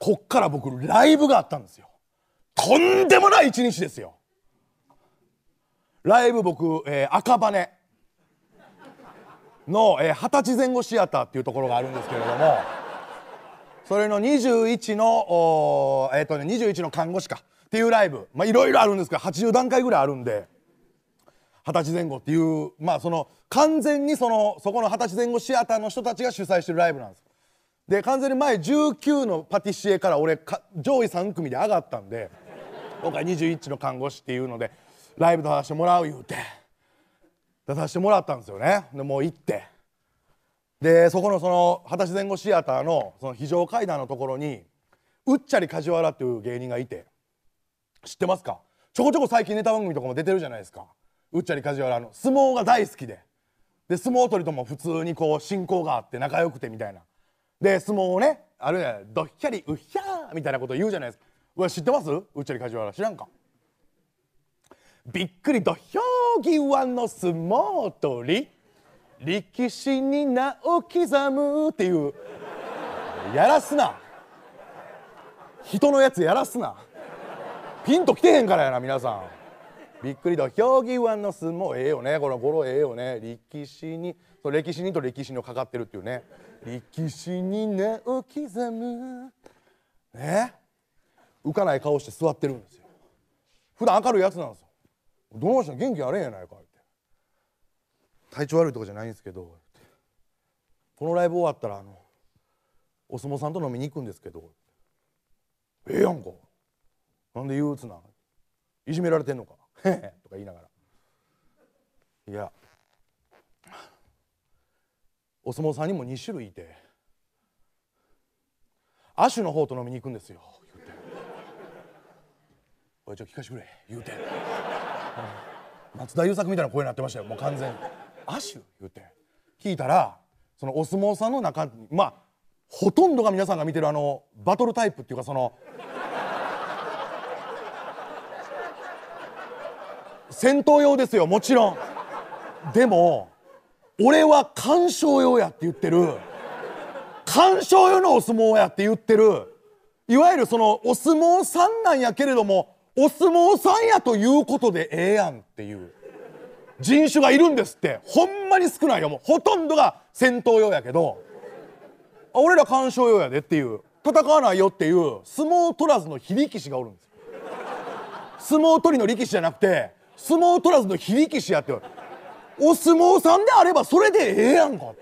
こっから僕ライブがあったんですよとんでもない一日ですよライブ僕、えー、赤羽の二十、えー、歳前後シアターっていうところがあるんですけれどもそれの21のえっ、ー、とね21の看護師かっていうライブまあいろいろあるんですけど80段階ぐらいあるんで二十歳前後っていうまあその完全にそのそこの二十歳前後シアターの人たちが主催してるライブなんですで完全に前19のパティシエから俺上位3組で上がったんで今回21の看護師っていうのでライブ出させてもらう言うて出させてもらったんですよねでもう行ってでそこのその二十歳前後シアターのその非常階段のところにうっちゃり梶原っていう芸人がいて知ってますかちょこちょこ最近ネタ番組とかも出てるじゃないですかうっちゃり梶原の相撲が大好きでで相撲取りとも普通にこう親交があって仲良くてみたいなで相撲をねあるいはドッキャリウッヒャーみたいなこと言うじゃないですかうわ知ってますうっちゃり梶原知らんかびっくり土俵際の相撲取り力士に名を刻むっていうやらすな人のやつやらすなピンときてへんからやな皆さんびっくり土俵際の相撲ええよねこの頃ええよね力士に歴史にと歴史のかかってるっていうね歴史に名を刻むね浮かない顔して座ってるんですよ普段明るいやつなんですよどうした元気あれんやないかって体調悪いとかじゃないんですけどこのライブ終わったらあのお相撲さんと飲みに行くんですけどええやんかなんで憂鬱なんいじめられてんのかとか言いながらいやお相撲さんにも2種類いて亜種の方と飲みに行くんですよ言うて「おいちょ聞かしてくれ」言うて松田優作みたいな声になってましたよもう完全亜種」言うて聞いたらそのお相撲さんの中にまあほとんどが皆さんが見てるあのバトルタイプっていうかその戦闘用ですよもちろんでも俺は鑑賞用やって言ってる鑑賞用のお相撲やって言ってるいわゆるそのお相撲さんなんやけれどもお相撲さんやということでええやんっていう人種がいるんですってほんまに少ないよもうほとんどが戦闘用やけど俺ら鑑賞用やでっていう戦わないよっていう相撲取らずの非力士がおるんです相撲取りの力士じゃなくて相撲取らずの非力士やってお相撲さんであればそれでええやんか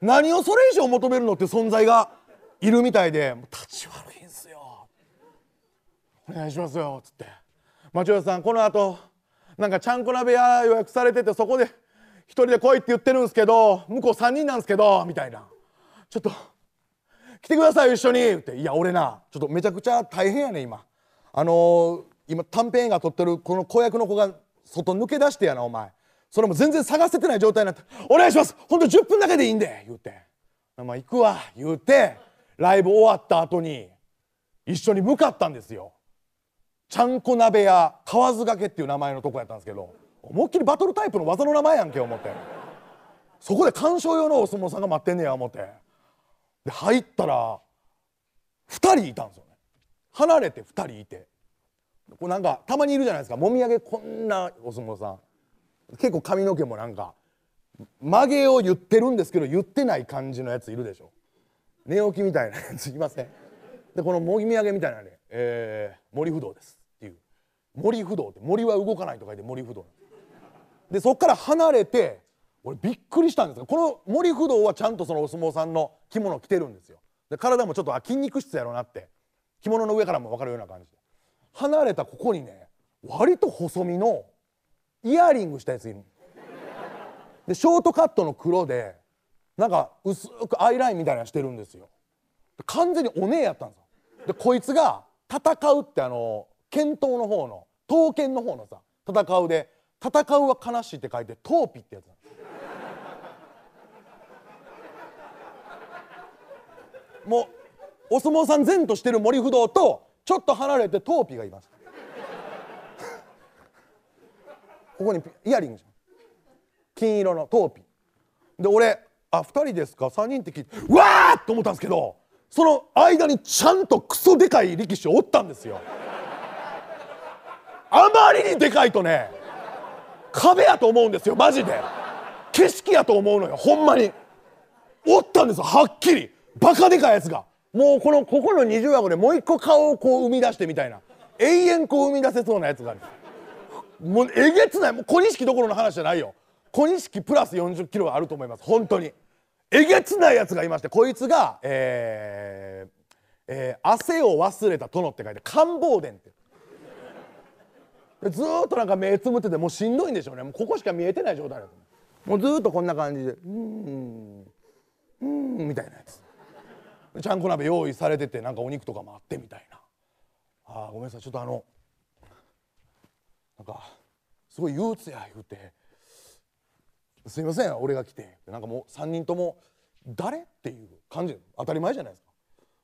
何をそれ以上求めるのって存在がいるみたいで立ち悪いんすよお願いしますよっつって町吉さんこの後なんかちゃんこ鍋屋予約されててそこで一人で来いって言ってるんですけど向こう3人なんですけどみたいなちょっと来てください一緒にっていや俺なちょっとめちゃくちゃ大変やね今あのー、今短編映画撮ってるこの子役の子が外抜け出してやなお前それも全然探せてない状態になって「お願いしますほんと10分だけでいいんで」言うて「まあ行くわ」言うてライブ終わった後に一緒に向かったんですよ。ちゃんこ鍋屋河津掛けっていう名前のとこやったんですけど思いっきりバトルタイプの技の名前やんけ思ってそこで鑑賞用のお相撲さんが待ってんねや思ってで入ったら2人いたんですよね離れて2人いてこうなんかたまにいるじゃないですかもみあげこんなお相撲さん結構髪の毛もなんか曲げを言ってるんですけど言ってない感じのやついるでしょ寝起きみたいなやついませんでこのもぎみ上げみたいなね、えー、森不動ですっていう森不動って森は動かないと書いて森不動でそっから離れて俺びっくりしたんですがこの森不動はちゃんとそのお相撲さんの着物着てるんですよで体もちょっとあ筋肉質やろうなって着物の上からも分かるような感じで離れたここにね割と細身のイヤリングしたやついるでショートカットの黒でなんか薄くアイラインみたいなのしてるんですよ完全にお姉やったんですよでこいつが「戦う」ってあの剣闘の方の刀剣の方のさ「戦う」で「戦うは悲しい」って書いて「トーピ」ってやつなんですもうお相撲さん前としてる森不動とちょっと離れてトーピがいますここにイヤリングじゃん金色のトーピーで俺あ2人ですか3人って聞いてうわーっと思ったんですけどその間にちゃんとクソでかい力士おったんですよあまりにでかいとね壁やと思うんですよマジで景色やと思うのよほんまにおったんですよはっきりバカでかいやつがもうこのここの20箱でもう一個顔をこう生み出してみたいな永遠こう生み出せそうなやつがあるんですもうえげつないもう小錦どころの話じゃないよ小錦プラス40キロはあると思います本当にえげつないやつがいましてこいつが、えーえー、汗を忘れた殿」って書いて「官房殿」ってずっとなんか目つむっててもうしんどいんでしょうねもうここしか見えてない状態だもうずっとこんな感じで「うんうん」みたいなやつちゃんこ鍋用意されててなんかお肉とかもあってみたいなあごめんなさいちょっとあのなんかすごい憂鬱や言うて「すいません俺が来て」なんかもう3人とも「誰?」っていう感じ当たり前じゃないですか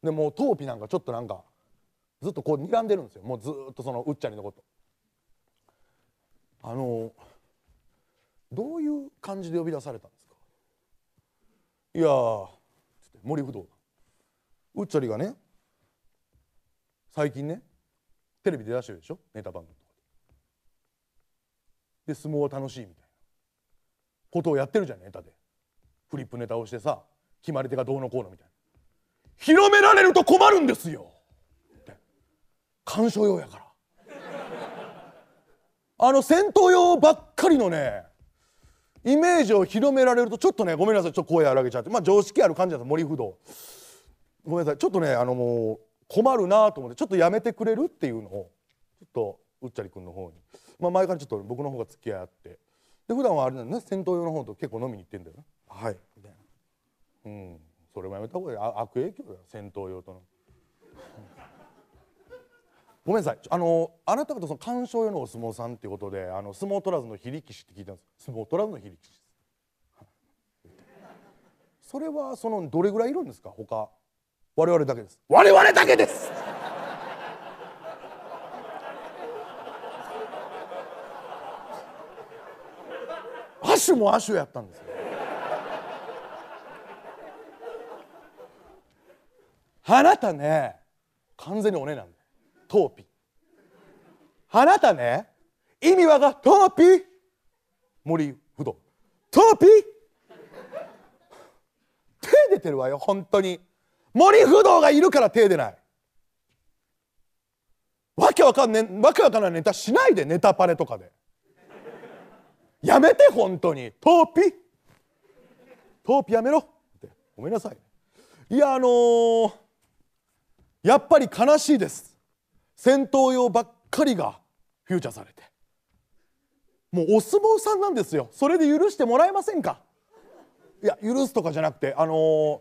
でもう頭皮なんかちょっとなんかずっとこう睨んでるんですよもうずっとそのうっちゃりのことあのどういう感じで呼び出されたんですかいやっ森不動うっちゃりがね最近ねテレビ出だしてるでしょネタ番組で相撲は楽しいみたいなことをやってるじゃんネタでフリップネタをしてさ決まり手がどうのこうのみたいな広められると困るんですよって鑑賞用やからあの戦闘用ばっかりのねイメージを広められるとちょっとねごめんなさいちょっと声荒げちゃってまあ常識ある感じなんです森不動ごめんなさいちょっとねあのもう困るなと思ってちょっとやめてくれるっていうのをちょっとうっちゃりくんの方に。まあ、前からちょっと僕の方が付き合いあってで普段はあれなんだね戦闘用の方と結構飲みに行ってんだよなはいみたいなうんそれもやめた方がいい悪影響だよ戦闘用との ごめんなさいあのあなた方その鑑賞用のお相撲さんっていうことであの相撲取らずの非力士って聞いたんです相撲取らずの非力士それはそのどれぐらいいるんですか他我々だけです我々だけです手も亜種やったんですよあなたね完全におねなんだトーピあなたね意味はがトーピ森不動トーピ手出てるわよ本当に森不動がいるから手出ないわけわかんねわけわかんないネタしないでネタパレとかで。やめて本当にトーピトーピやめろってごめんなさいいやあのー、やっぱり悲しいです戦闘用ばっかりがフューチャーされてもうお相撲さんなんですよそれで許してもらえませんかいや許すとかじゃなくてあのー、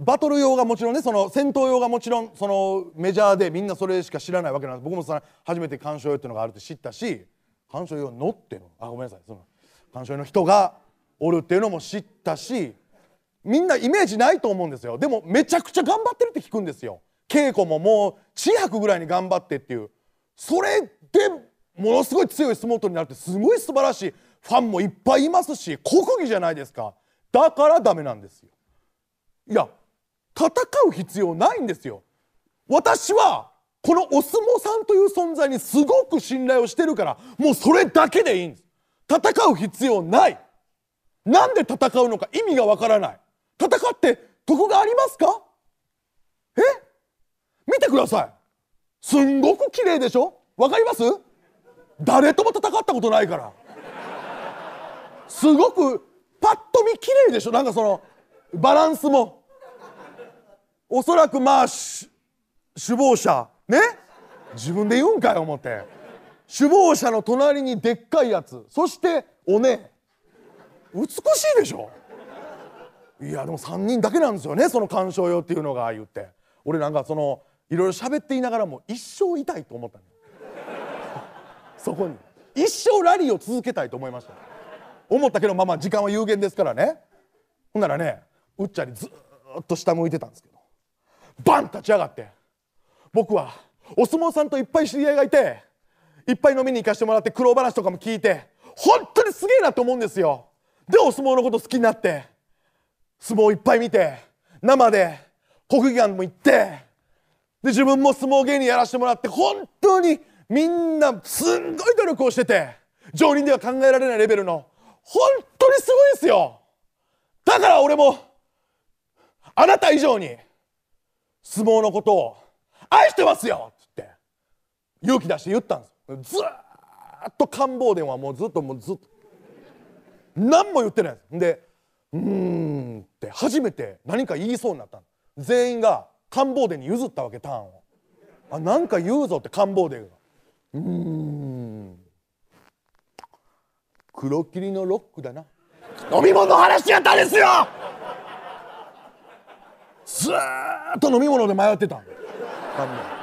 バトル用がもちろんねその戦闘用がもちろんそのメジャーでみんなそれしか知らないわけなんです僕もその初めて鑑賞用っていうのがあるって知ったし鑑賞用のっていうのあごめんなさいその鑑賞の人がおるっていうのも知ったしみんなイメージないと思うんですよでもめちゃくちゃ頑張ってるって聞くんですよ稽古ももう千秋ぐらいに頑張ってっていうそれでものすごい強い相撲取りになるってすごい素晴らしいファンもいっぱいいますし国技じゃないですかだからダメなんですよいや戦う必要ないんですよ私はこのお相撲さんという存在にすごく信頼をしてるからもうそれだけでいいんです戦う必要ないなんで戦うのか意味がわからない戦って得がありますかえ見てくださいすんごく綺麗でしょわかります誰とも戦ったことないからすごくパッと見綺麗でしょなんかそのバランスもおそらくまあ首謀者ね自分で言うんかい思って。首謀者の隣にでっかいやつそしておね美しいでしょいやでも3人だけなんですよねその鑑賞用っていうのが言って俺なんかそのいろいろ喋っていながらも一生いたいと思ったの そこに一生ラリーを続けたいと思いました思ったけどまあまあ時間は有限ですからねほんならねうっちゃにずっと下向いてたんですけどバン立ち上がって僕はお相撲さんといっぱい知り合いがいていっぱい飲みに行かせてもらって苦労話とかも聞いて本当にすげえなと思うんですよでお相撲のこと好きになって相撲いっぱい見て生で国技館も行ってで自分も相撲芸人やらせてもらって本当にみんなすんごい努力をしてて常人では考えられないレベルの本当にすごいですよだから俺もあなた以上に相撲のことを愛してますよって勇気出して言ったんですずっと官房殿はもうずっともうずっと何も言ってないですで「うーん」って初めて何か言いそうになった全員が官房殿に譲ったわけターンをあなんか言うぞって官房殿が「うーん黒霧のロックだな」飲み物の話やったんですよずっと飲み物で迷ってたんだ